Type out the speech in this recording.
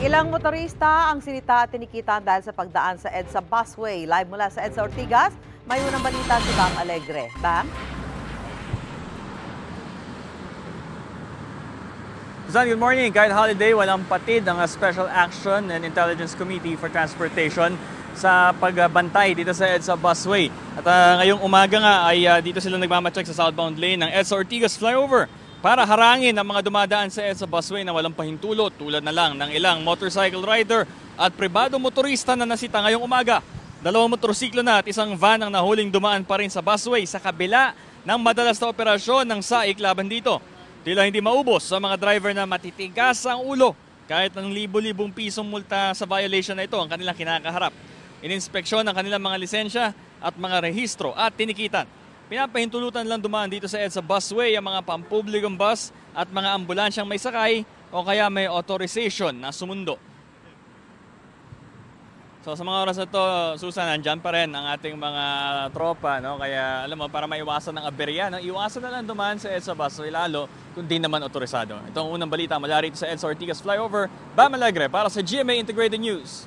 Ilang motorista ang sinita at tinikitaan dahil sa pagdaan sa EDSA busway. Live mula sa EDSA Ortigas, may unang balita si Bang Alegre. Bam? Susan, good morning. Kahit holiday, walang patid ang Special Action and Intelligence Committee for Transportation sa pagbantay dito sa EDSA busway. At uh, ngayong umaga nga ay uh, dito sila nagmamacheck sa southbound lane ng EDSA Ortigas flyover para harangin ang mga dumadaan sa ESA busway na walang pahintulot tulad na lang ng ilang motorcycle rider at pribado motorista na nasita ngayong umaga. Dalawang motorsiklo na at isang van ang nahuling dumaan pa rin sa busway sa kabila ng madalas na operasyon ng SAIC laban dito. Tila hindi maubos sa mga driver na matitigas ang ulo kahit ng libo-libong pisong multa sa violation na ito ang kanilang kinakaharap. Ininspeksyon ang kanilang mga lisensya at mga rehistro at tinikitan pinapahintulutan lang dumaan dito sa EDSA busway ang mga pampublikong bus at mga ambulansyang may sakay o kaya may authorization na sumundo. So sa mga oras na to, Susan, nandyan pa rin ang ating mga tropa, no? Kaya alam mo, para maiwasan ng aberya, no? iwasan na lang dumaan sa EDSA busway lalo kung di naman otorisado. Ito ang unang balita mula rito sa EDSA Ortigas Flyover, Bamalagre, para sa GMA Integrated News.